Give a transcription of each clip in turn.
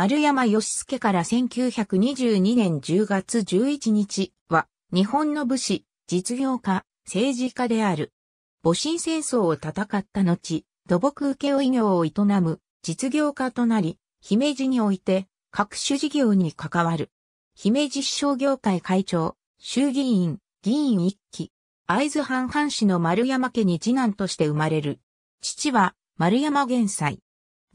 丸山義介から1922年10月11日は、日本の武士、実業家、政治家である。戊辰戦争を戦った後、土木請負業を営む実業家となり、姫路において各種事業に関わる。姫路市商業会会長、衆議院、議員一期。会津藩藩士の丸山家に次男として生まれる。父は丸山元祭。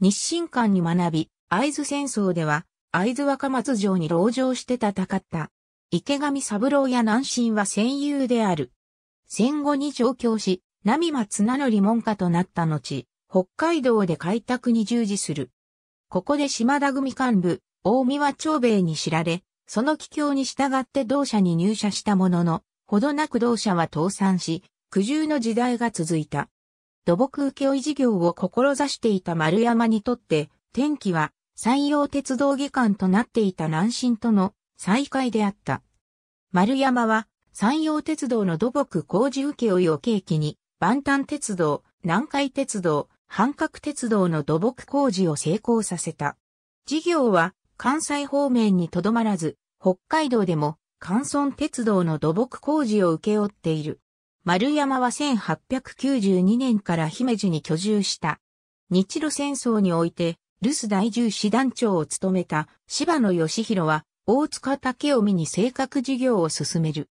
日清館に学び、会津戦争では、会津若松城に籠城して戦った。池上三郎や南進は戦友である。戦後に上京し、波松名り門下となった後、北海道で開拓に従事する。ここで島田組幹部、大見は長兵衛に知られ、その帰郷に従って同社に入社したものの、ほどなく同社は倒産し、苦渋の時代が続いた。土木請負事業を志していた丸山にとって、天気は山陽鉄道議官となっていた南進との再会であった。丸山は山陽鉄道の土木工事請負を契機に、万端鉄道、南海鉄道、半角鉄道の土木工事を成功させた。事業は関西方面にとどまらず、北海道でも関村鉄道の土木工事を請け負っている。丸山は1892年から姫路に居住した。日露戦争において留守第十師団長を務めた柴野義弘は、大塚武臣に性格事業を進める。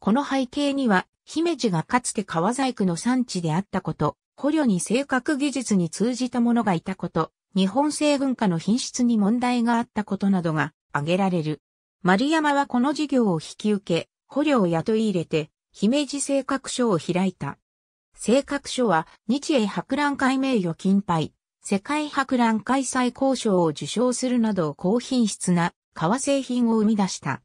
この背景には、姫路がかつて川細工の産地であったこと、捕虜に性格技術に通じた者がいたこと、日本製文化の品質に問題があったことなどが挙げられる。丸山はこの事業を引き受け、捕虜を雇い入れて、姫路性格書を開いた。性格書は日英博覧会名誉金牌、世界博覧開催交渉を受賞するなど高品質な革製品を生み出した。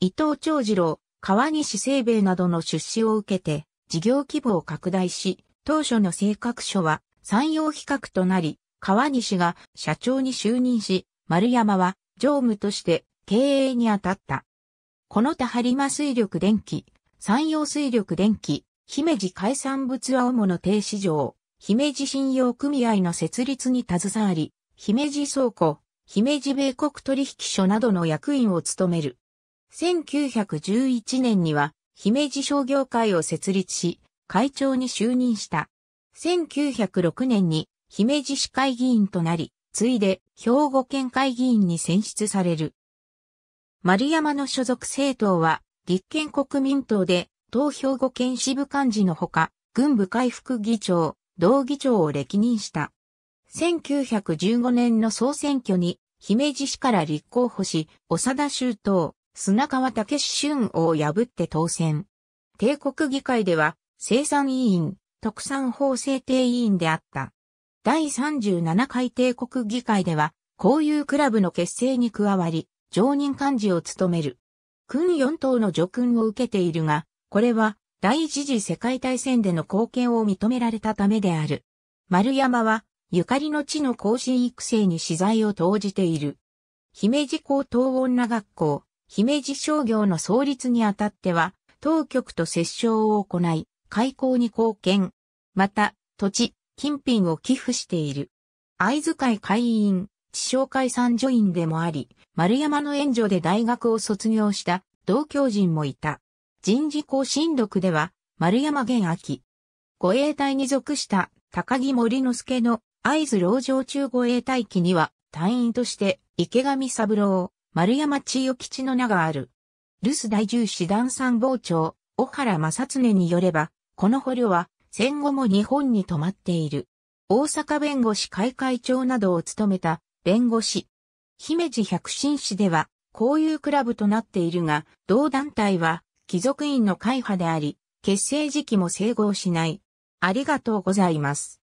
伊藤長次郎、川西清兵衛などの出資を受けて、事業規模を拡大し、当初の性格書は産業比較となり、川西が社長に就任し、丸山は常務として経営に当たった。この他播磨水力電気、山陽水力電気、姫路海産物青物停止場、姫路信用組合の設立に携わり、姫路倉庫、姫路米国取引所などの役員を務める。1911年には、姫路商業会を設立し、会長に就任した。1906年に、姫路市会議員となり、ついで、兵庫県会議員に選出される。丸山の所属政党は、立憲国民党で、東兵庫県支部幹事のほか、軍部回復議長、同議長を歴任した。1915年の総選挙に、姫路市から立候補し、長田周東、砂川武俊を破って当選。帝国議会では、生産委員、特産法制定委員であった。第37回帝国議会では、交友クラブの結成に加わり、常任幹事を務める。君4党の助訓を受けているが、これは第一次世界大戦での貢献を認められたためである。丸山は、ゆかりの地の更新育成に資材を投じている。姫路高等女学校、姫路商業の創立にあたっては、当局と折衝を行い、開校に貢献。また、土地、金品を寄付している。藍津会会員、地商会参助員でもあり、丸山の援助で大学を卒業した同教人もいた。人事更新録では、丸山玄明。護衛隊に属した高木森之助の合図老城中護衛隊機には、隊員として池上三郎、丸山千代吉の名がある。留守第十師団参謀長、小原正常によれば、この捕虜は戦後も日本に泊まっている。大阪弁護士会会長などを務めた弁護士。姫路百進市では、交友クラブとなっているが、同団体は貴族院の会派であり、結成時期も整合しない。ありがとうございます。